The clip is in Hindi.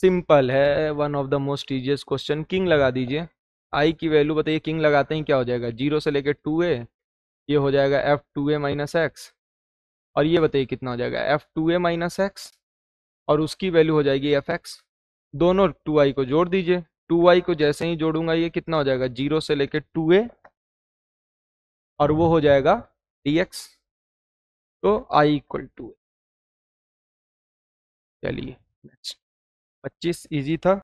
सिंपल है one of the most easiest question किंग लगा दीजिए आई की वैल्यू बताइए किंग लगाते ही क्या हो जाएगा जीरो से लेकर टू ए ये हो जाएगा F two A minus X और ये बताइए कितना हो जाएगा F two A minus X और उसकी वैल्यू हो जाएगी एफ एक्स दोनों टू आई को जोड़ दीजिए टू आई को जैसे ही जोड़ूंगा ये कितना हो जाएगा जीरो से लेकर टू ए और वो हो जाएगा डी एक्स तो आई इक्वल टू चलिए नेक्स्ट पच्चीस ईजी था